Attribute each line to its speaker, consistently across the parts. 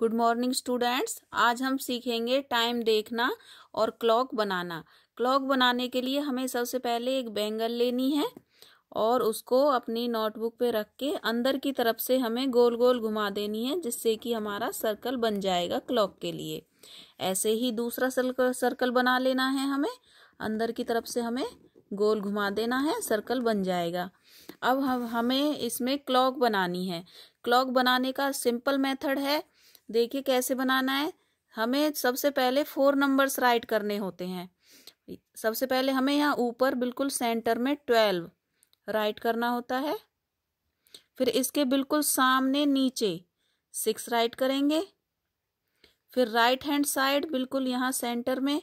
Speaker 1: good morning students आज हम सीखेंगे टाइम देखना और क्लॉक बनाना क्लॉक बनाने के लिए हमें सबसे पहले एक बैंगल लेनी है और उसको अपनी नोटबुक पे रख के अंदर की तरफ से हमें गोल गोल घुमा देनी है जिससे कि हमारा सर्कल बन जाएगा क्लॉक के लिए ऐसे ही दूसरा सर्कल बना लेना है हमें अंदर की तरफ से हमें गोल घुमा देना है सर्कल बन जाएगा अब हम हमें इसमें क्लॉक बनानी है क्लॉक बनाने का सिंपल मेथड है देखिए कैसे बनाना है हमें सबसे पहले फोर नंबर्स राइट करने होते हैं सबसे पहले हमें यहाँ ऊपर बिल्कुल सेंटर में ट्वेल्व राइट करना होता है फिर इसके बिल्कुल सामने नीचे सिक्स राइट करेंगे फिर राइट हैंड साइड बिल्कुल यहाँ सेंटर में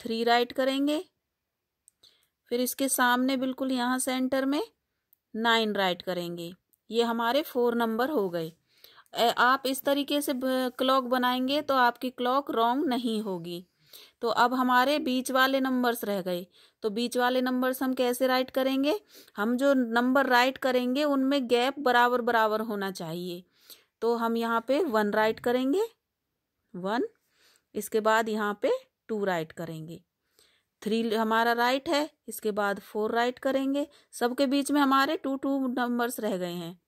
Speaker 1: थ्री राइट करेंगे फिर इसके सामने बिल्कुल यहाँ सेंटर में नाइन राइट करेंगे ये हमारे फोर नंबर हो गए आप इस तरीके से क्लॉक बनाएंगे तो आपकी क्लॉक रॉन्ग नहीं होगी तो अब हमारे बीच वाले नंबर्स रह गए तो बीच वाले नंबर्स हम कैसे राइट करेंगे हम जो नंबर राइट करेंगे उनमें गैप बराबर बराबर होना चाहिए तो हम यहाँ पे वन राइट करेंगे वन इसके बाद यहाँ पे टू राइट करेंगे थ्री हमारा राइट है इसके बाद फोर राइट करेंगे सबके बीच में हमारे टू टू नंबर्स रह गए हैं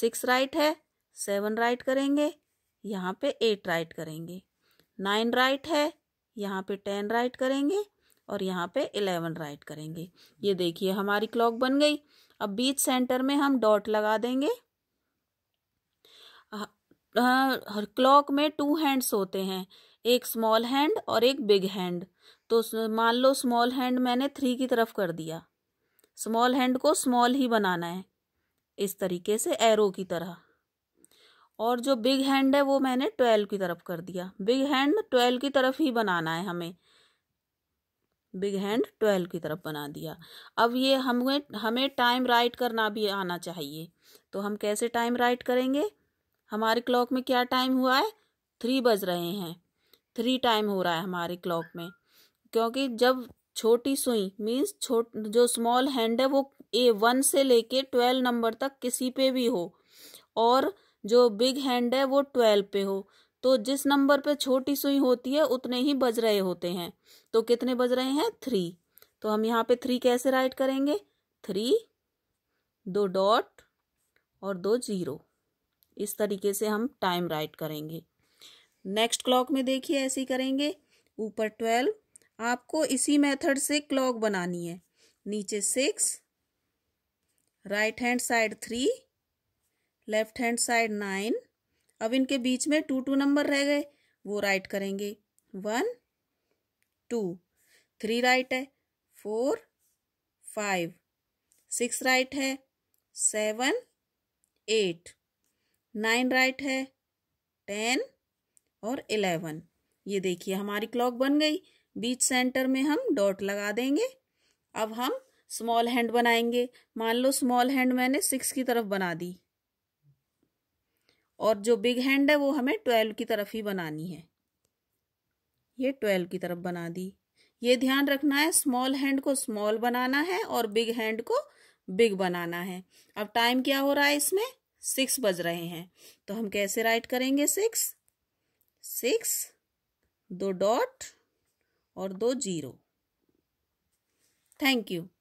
Speaker 1: सिक्स राइट है सेवन राइट करेंगे यहाँ पे एट राइट करेंगे नाइन राइट है यहाँ पे टेन राइट करेंगे और यहाँ पे इलेवन राइट करेंगे ये देखिए हमारी क्लॉक बन गई अब बीच सेंटर में हम डॉट लगा देंगे क्लॉक में टू हैंड्स होते हैं एक स्मॉल हैंड और एक बिग हैंड तो मान लो स्मॉल हैंड मैंने थ्री की तरफ कर दिया स्मॉल हैंड को स्मॉल ही बनाना है इस तरीके से एरो की तरह और जो बिग हैंड है वो मैंने ट्वेल्व की तरफ कर दिया बिग हैंड ट्वेल्व की तरफ ही बनाना है हमें बिग हैंड ट्वेल्व की तरफ बना दिया अब ये हमें हमें टाइम राइट करना भी आना चाहिए तो हम कैसे टाइम राइट करेंगे हमारे क्लॉक में क्या टाइम हुआ है थ्री बज रहे हैं थ्री टाइम हो रहा है हमारे क्लॉक में क्योंकि जब छोटी सुई मीन्स छोट जो स्मॉल हैंड है वो ए वन से लेके ट्वेल्व नंबर तक किसी पे भी हो और जो बिग हैंड है वो ट्वेल्व पे हो तो जिस नंबर पे छोटी सुई होती है उतने ही बज रहे होते हैं तो कितने बज रहे हैं थ्री तो हम यहाँ पे थ्री कैसे राइट करेंगे थ्री दो डॉट और दो जीरो इस तरीके से हम टाइम राइट करेंगे नेक्स्ट क्लॉक में देखिए ऐसे करेंगे ऊपर ट्वेल्व आपको इसी मेथड से क्लॉक बनानी है नीचे six right hand side three left hand side nine अब इनके बीच में टू टू नंबर रह गए वो राइट करेंगे वन टू थ्री राइट है फोर फाइव सिक्स राइट है सेवन एट नाइन राइट है टेन और इलेवन ये देखिए हमारी क्लॉक बन गई बीच सेंटर में हम डॉट लगा देंगे अब हम स्मॉल हैंड बनाएंगे मान लो स्मॉल हैंड मैंने सिक्स की तरफ बना दी और जो बिग हैंड है वो हमें ट्वेल्व की तरफ ही बनानी है ये ट्वेल्व की तरफ बना दी ये ध्यान रखना है स्मॉल हैंड को स्मॉल बनाना है और बिग हैंड को बिग बनाना है अब टाइम क्या हो रहा है इसमें सिक्स बज रहे हैं तो हम कैसे राइट करेंगे सिक्स सिक्स दो डॉट और दो जीरो थैंक यू